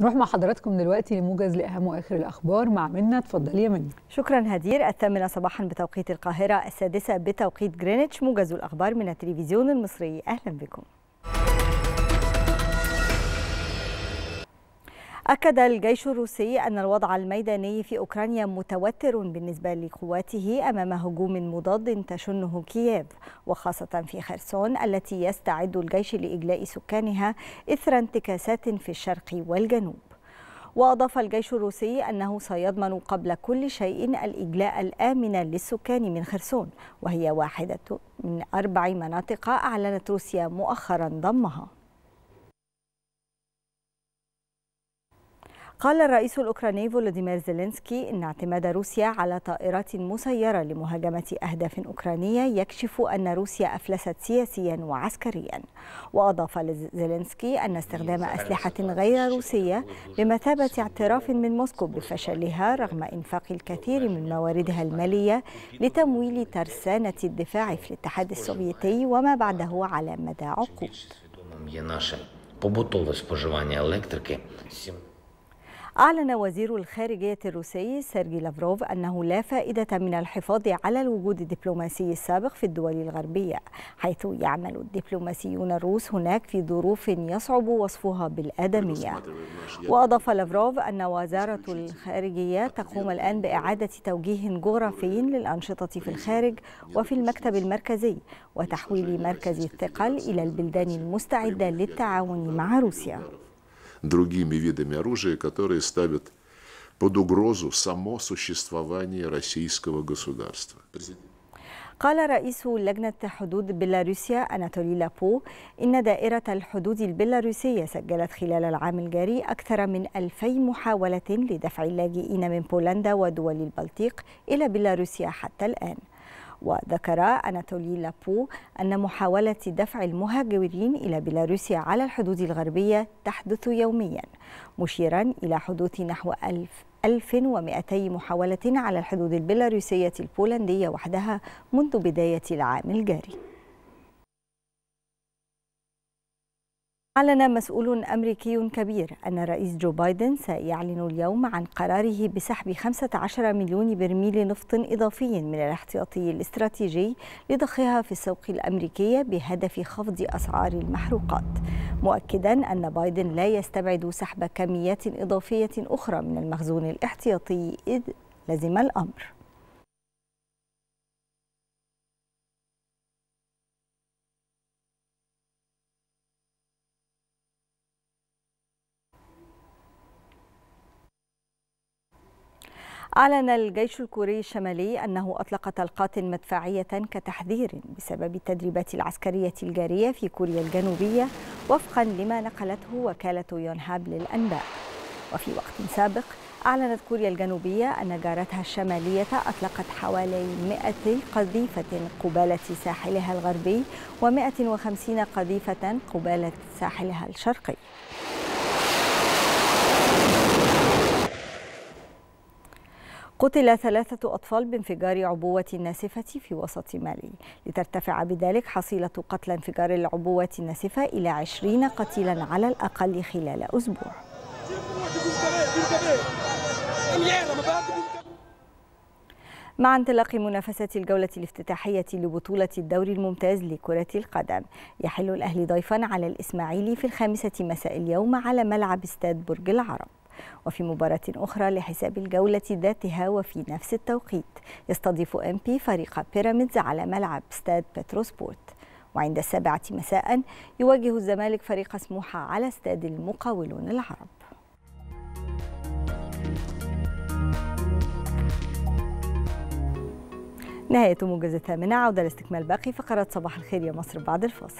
نروح مع حضراتكم دلوقتي لموجز لاهم واخر الاخبار مع منى اتفضلي يا منى شكرا هدير الثامنه صباحا بتوقيت القاهره السادسه بتوقيت جرينتش موجز الاخبار من التلفزيون المصري اهلا بكم أكد الجيش الروسي أن الوضع الميداني في أوكرانيا متوتر بالنسبة لقواته أمام هجوم مضاد تشنه كييف وخاصة في خرسون التي يستعد الجيش لإجلاء سكانها إثر انتكاسات في الشرق والجنوب وأضاف الجيش الروسي أنه سيضمن قبل كل شيء الإجلاء الآمن للسكان من خرسون وهي واحدة من أربع مناطق أعلنت روسيا مؤخرا ضمها قال الرئيس الأوكراني فولوديمير زيلينسكي إن اعتماد روسيا على طائرات مسيرة لمهاجمة أهداف أوكرانية يكشف أن روسيا أفلست سياسيا وعسكريا وأضاف زيلينسكي أن استخدام أسلحة غير روسية بمثابة اعتراف من موسكو بفشلها رغم إنفاق الكثير من مواردها المالية لتمويل ترسانة الدفاع في الاتحاد السوفيتي وما بعده على مدى عقود. أعلن وزير الخارجية الروسي سيرجي لافروف أنه لا فائدة من الحفاظ على الوجود الدبلوماسي السابق في الدول الغربية حيث يعمل الدبلوماسيون الروس هناك في ظروف يصعب وصفها بالآدمية وأضاف لافروف أن وزارة الخارجية تقوم الآن بإعادة توجيه جغرافي للأنشطة في الخارج وفي المكتب المركزي وتحويل مركز الثقل إلى البلدان المستعدة للتعاون مع روسيا другими видами оружия, которые ставят под угрозу само существование российского государства. قال رئيس لجنة حدود بيلاروسيا أناتولي لابو إن دائرة الحدود البيلاروسية سجلت خلال العام الجاري أكثر من 2000 محاولة لدفع اللاجئين من بولندا ودول البلطيق إلى بيلاروسيا حتى الآن وذكر أناتولي لابو أن محاولة دفع المهاجرين إلى بيلاروسيا على الحدود الغربية تحدث يوميا مشيرا إلى حدوث نحو ألف 1200 محاولة على الحدود البيلاروسية البولندية وحدها منذ بداية العام الجاري أعلن مسؤول أمريكي كبير أن الرئيس جو بايدن سيعلن اليوم عن قراره بسحب 15 مليون برميل نفط إضافي من الاحتياطي الاستراتيجي لضخها في السوق الأمريكية بهدف خفض أسعار المحروقات مؤكدا أن بايدن لا يستبعد سحب كميات إضافية أخرى من المخزون الاحتياطي إذ لزم الأمر أعلن الجيش الكوري الشمالي أنه أطلق طلقات مدفعية كتحذير بسبب التدريبات العسكرية الجارية في كوريا الجنوبية وفقا لما نقلته وكالة يونهاب للأنباء وفي وقت سابق أعلنت كوريا الجنوبية أن جارتها الشمالية أطلقت حوالي 100 قذيفة قبالة ساحلها الغربي و150 قذيفة قبالة ساحلها الشرقي قتل ثلاثة أطفال بانفجار عبوة ناسفة في وسط مالي لترتفع بذلك حصيلة قتلى انفجار العبوة الناسفة إلى 20 قتيلا على الأقل خلال أسبوع مع انطلاق منافسة الجولة الافتتاحية لبطولة الدوري الممتاز لكرة القدم يحل الأهلي ضيفا على الإسماعيلي في الخامسة مساء اليوم على ملعب استاد برج العرب وفي مباراة أخرى لحساب الجولة ذاتها وفي نفس التوقيت يستضيف أمبي فريق بيراميدز على ملعب استاد بتروسبورت وعند السابعة مساء يواجه الزمالك فريق سموحة على استاد المقاولون العرب نهاية موجز الثامنة عودة لاستكمال باقي فقرات صباح الخير يا مصر بعد الفاصل